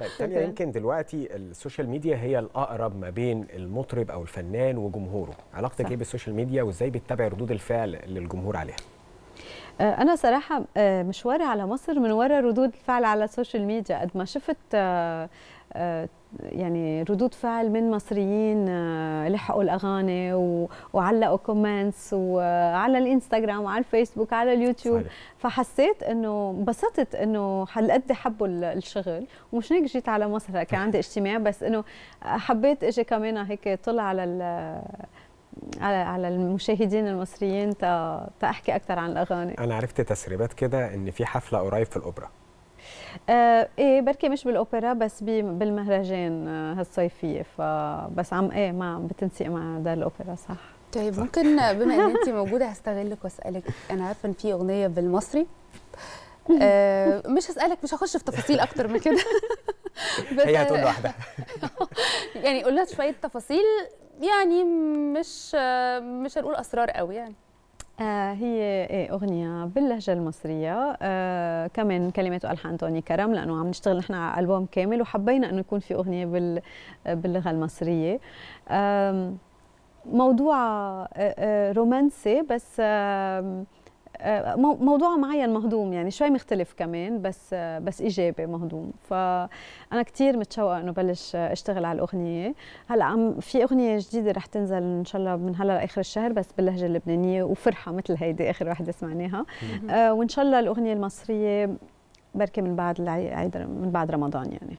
طيب تانية يمكن دلوقتي السوشيال ميديا هي الأقرب ما بين المطرب أو الفنان وجمهوره علاقتك إيه بالسوشيال ميديا وإزاي بتتابع ردود الفعل للجمهور عليها؟ آه، انا صراحه آه، مشواري على مصر من وراء ردود الفعل على السوشيال ميديا قد ما شفت آه، يعني ردود فعل من مصريين لحقوا الاغاني وعلقوا كومنتس وعلى الانستغرام وعلى الفيسبوك وعلى اليوتيوب صحيح. فحسيت انه انبسطت انه هالقد حبوا الشغل ومش هيك جيت على مصر كان عندي اجتماع بس انه حبيت اجي كمان هيك طلع على على على المشاهدين المصريين تحكي اكثر عن الاغاني انا عرفت تسريبات كده ان في حفله قريب في الاوبرا آه ايه بركي مش بالاوبرا بس بالمهرجان آه، هالصيفيه فبس عم ايه ما بتنسيق مع دار الاوبرا صح طيب ممكن بما ان انت موجوده هستغلك واسالك انا عارفه ان في اغنيه بالمصري آه مش هسالك مش هخش في تفاصيل اكتر من كده هي هتقول لوحدها يعني قلنا شويه تفاصيل يعني مش مش هنقول اسرار قوي يعني آه، هي أغنية باللهجة المصرية آه، كمان كلمات وألحان توني كرم لأنه عم نشتغل نحن على ألبوم كامل وحبينا أنه يكون في أغنية باللغة المصرية موضوع آه، رومانسي بس موضوع معين مهضوم يعني شوي مختلف كمان بس بس ايجابي مهضوم فانا كثير متشوقه انه بلش اشتغل على الاغنيه هلا عم في اغنيه جديده رح تنزل ان شاء الله من هلا لاخر الشهر بس باللهجه اللبنانيه وفرحه مثل هيدي اخر وحده سمعناها آه، وان شاء الله الاغنيه المصريه بركي من بعد العيد من بعد رمضان يعني